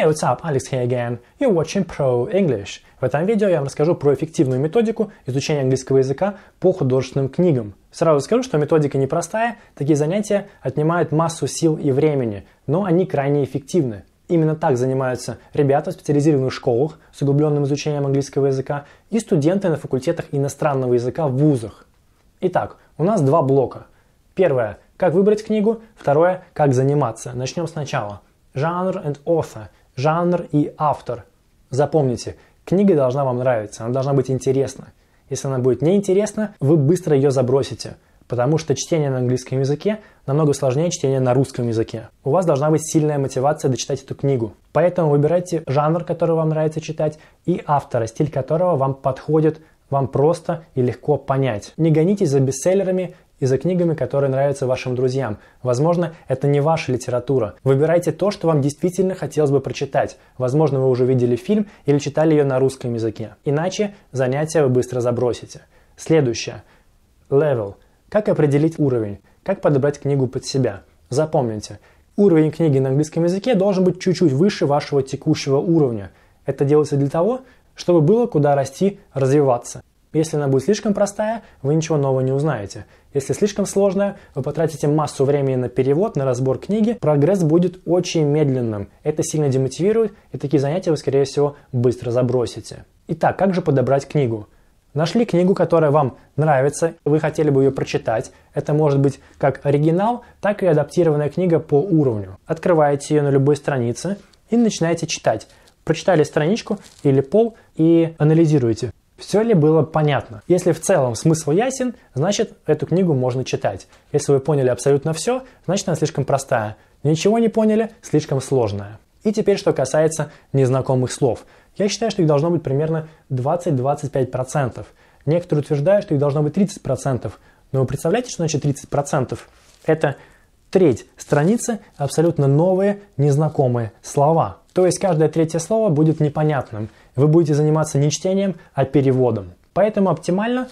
Hey, what's up? Alex here again. You're watching Pro English. В этом видео я вам расскажу про эффективную методику изучения английского языка по художественным книгам. Сразу скажу, что методика непростая, такие занятия отнимают массу сил и времени, но они крайне эффективны. Именно так занимаются ребята в специализированных школах с углубленным изучением английского языка и студенты на факультетах иностранного языка в вузах. Итак, у нас два блока. Первое – как выбрать книгу, второе – как заниматься. Начнем сначала. Жанр and author – жанр и автор. Запомните, книга должна вам нравиться, она должна быть интересна. Если она будет неинтересна, вы быстро ее забросите, потому что чтение на английском языке намного сложнее чтения на русском языке. У вас должна быть сильная мотивация дочитать эту книгу. Поэтому выбирайте жанр, который вам нравится читать, и автора, стиль которого вам подходит, вам просто и легко понять. Не гонитесь за бестселлерами и за книгами, которые нравятся вашим друзьям. Возможно, это не ваша литература. Выбирайте то, что вам действительно хотелось бы прочитать. Возможно, вы уже видели фильм или читали ее на русском языке. Иначе занятия вы быстро забросите. Следующее. Level. Как определить уровень? Как подобрать книгу под себя? Запомните, уровень книги на английском языке должен быть чуть-чуть выше вашего текущего уровня. Это делается для того, чтобы было куда расти, развиваться. Если она будет слишком простая, вы ничего нового не узнаете. Если слишком сложная, вы потратите массу времени на перевод, на разбор книги, прогресс будет очень медленным. Это сильно демотивирует, и такие занятия вы, скорее всего, быстро забросите. Итак, как же подобрать книгу? Нашли книгу, которая вам нравится, вы хотели бы ее прочитать. Это может быть как оригинал, так и адаптированная книга по уровню. Открываете ее на любой странице и начинаете читать. Прочитали страничку или пол и анализируете. Все ли было понятно? Если в целом смысл ясен, значит эту книгу можно читать. Если вы поняли абсолютно все, значит она слишком простая. Ничего не поняли, слишком сложная. И теперь, что касается незнакомых слов. Я считаю, что их должно быть примерно 20-25%. Некоторые утверждают, что их должно быть 30%. Но вы представляете, что значит 30%? Это треть страницы абсолютно новые, незнакомые слова. То есть каждое третье слово будет непонятным вы будете заниматься не чтением, а переводом. Поэтому оптимально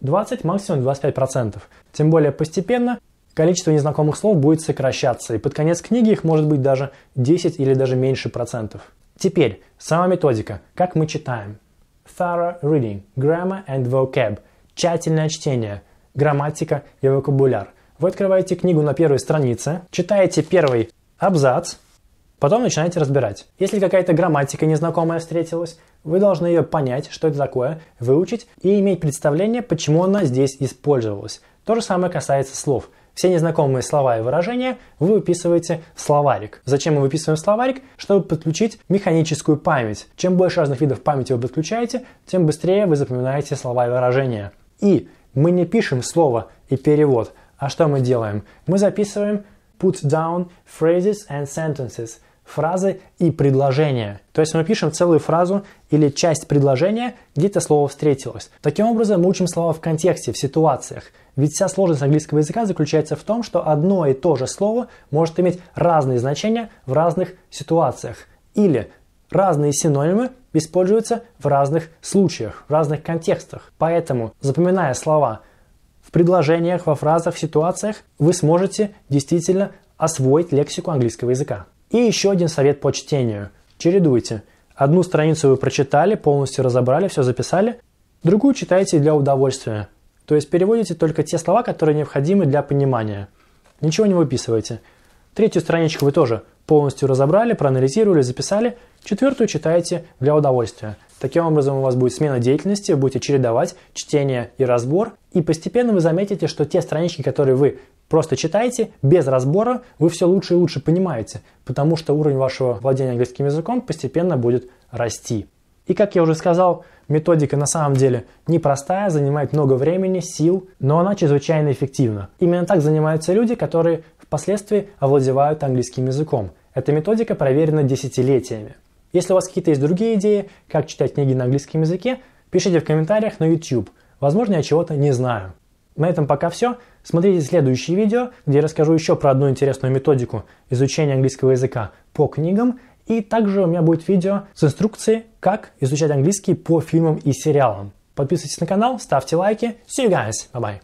20, максимум 25%. Тем более постепенно количество незнакомых слов будет сокращаться, и под конец книги их может быть даже 10 или даже меньше процентов. Теперь, сама методика, как мы читаем. Thorough reading, grammar and vocab, тщательное чтение, грамматика и вокабуляр. Вы открываете книгу на первой странице, читаете первый абзац, Потом начинаете разбирать. Если какая-то грамматика незнакомая встретилась, вы должны ее понять, что это такое, выучить и иметь представление, почему она здесь использовалась. То же самое касается слов. Все незнакомые слова и выражения вы выписываете в словарик. Зачем мы выписываем словарик? Чтобы подключить механическую память. Чем больше разных видов памяти вы подключаете, тем быстрее вы запоминаете слова и выражения. И мы не пишем слово и перевод, а что мы делаем? Мы записываем put down phrases and sentences – фразы и предложения. То есть мы пишем целую фразу или часть предложения, где это слово встретилось. Таким образом, мы учим слова в контексте, в ситуациях. Ведь вся сложность английского языка заключается в том, что одно и то же слово может иметь разные значения в разных ситуациях. Или разные синонимы используются в разных случаях, в разных контекстах. Поэтому, запоминая слова в предложениях, во фразах, в ситуациях, вы сможете действительно освоить лексику английского языка. И еще один совет по чтению. Чередуйте. Одну страницу вы прочитали, полностью разобрали, все записали, другую читаете для удовольствия. То есть переводите только те слова, которые необходимы для понимания. Ничего не выписывайте. Третью страничку вы тоже полностью разобрали, проанализировали, записали. Четвертую читаете для удовольствия. Таким образом у вас будет смена деятельности, будете чередовать чтение и разбор, и постепенно вы заметите, что те странички, которые вы просто читаете, без разбора, вы все лучше и лучше понимаете, потому что уровень вашего владения английским языком постепенно будет расти. И как я уже сказал, методика на самом деле непростая, занимает много времени, сил, но она чрезвычайно эффективна. Именно так занимаются люди, которые впоследствии овладевают английским языком. Эта методика проверена десятилетиями. Если у вас какие-то есть другие идеи, как читать книги на английском языке, пишите в комментариях на YouTube – Возможно, я чего-то не знаю. На этом пока все. Смотрите следующие видео, где я расскажу еще про одну интересную методику изучения английского языка по книгам. И также у меня будет видео с инструкцией, как изучать английский по фильмам и сериалам. Подписывайтесь на канал, ставьте лайки. See you guys. Bye-bye.